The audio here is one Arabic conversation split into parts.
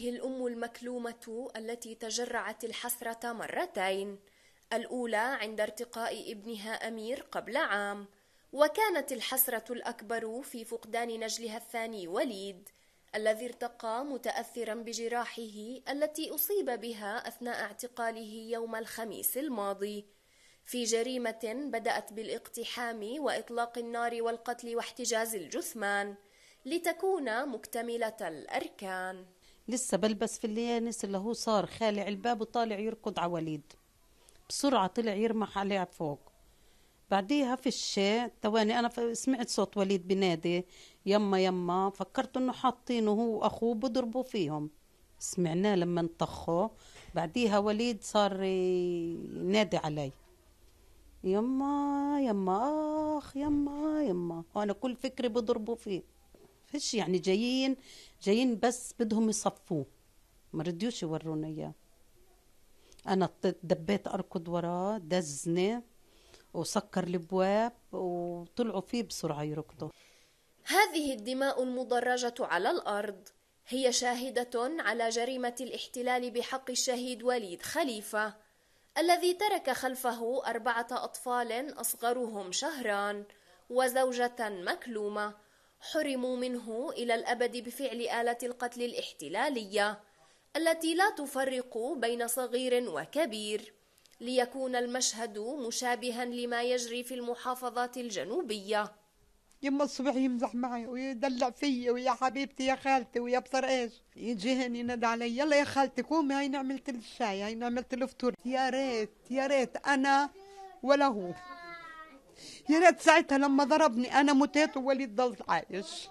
هي الأم المكلومة التي تجرعت الحسرة مرتين الأولى عند ارتقاء ابنها أمير قبل عام وكانت الحسرة الأكبر في فقدان نجلها الثاني وليد الذي ارتقى متأثرا بجراحه التي أصيب بها أثناء اعتقاله يوم الخميس الماضي في جريمة بدأت بالاقتحام وإطلاق النار والقتل واحتجاز الجثمان لتكون مكتملة الأركان لسه بلبس في الليانس اللي هو صار خالع الباب وطالع يركض على وليد بسرعة طلع يرمح عليه فوق بعديها في الشيء تواني انا سمعت صوت وليد بنادي يما يما فكرت انه حاطينه هو واخوه بضربوا فيهم سمعناه لما انطخوا بعديها وليد صار ينادي علي يما يما اخ يما يما وانا كل فكري بضربوا فيه فيش يعني جايين جايين بس بدهم يصفوه ما رديوش يورونا اياه انا دبيت اركض وراه دزني وسكر الابواب وطلعوا فيه بسرعه يركضوا هذه الدماء المدرجه على الارض هي شاهده على جريمه الاحتلال بحق الشهيد وليد خليفه الذي ترك خلفه اربعه اطفال اصغرهم شهران وزوجه مكلومه حرموا منه إلى الأبد بفعل آلة القتل الاحتلالية التي لا تفرق بين صغير وكبير ليكون المشهد مشابها لما يجري في المحافظات الجنوبية يما الصبح يمزح معي ويدلع فيا ويا حبيبتي يا خالتي ويا بصر ايش يجي هاني ينادى علي يلا يا خالتي قومي هاي نعملت الشاي هاي نعملت الفطور يا ريت يا ريت انا ولا هو يا ريت ساعتها لما ضربني انا متيت ووليد ضل عايش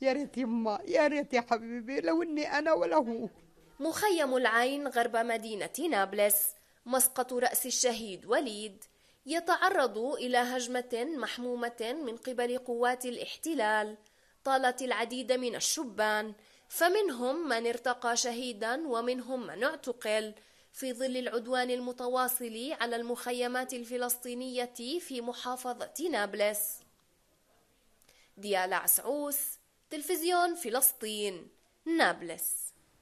يا ريت يما يا ريت يا حبيبي لو اني انا ولا هو مخيم العين غرب مدينة نابلس مسقط رأس الشهيد وليد يتعرض إلى هجمة محمومة من قبل قوات الاحتلال طالت العديد من الشبان فمنهم من ارتقى شهيدا ومنهم من اعتقل في ظل العدوان المتواصل على المخيمات الفلسطينية في محافظة نابلس ديالا عسعوس تلفزيون فلسطين نابلس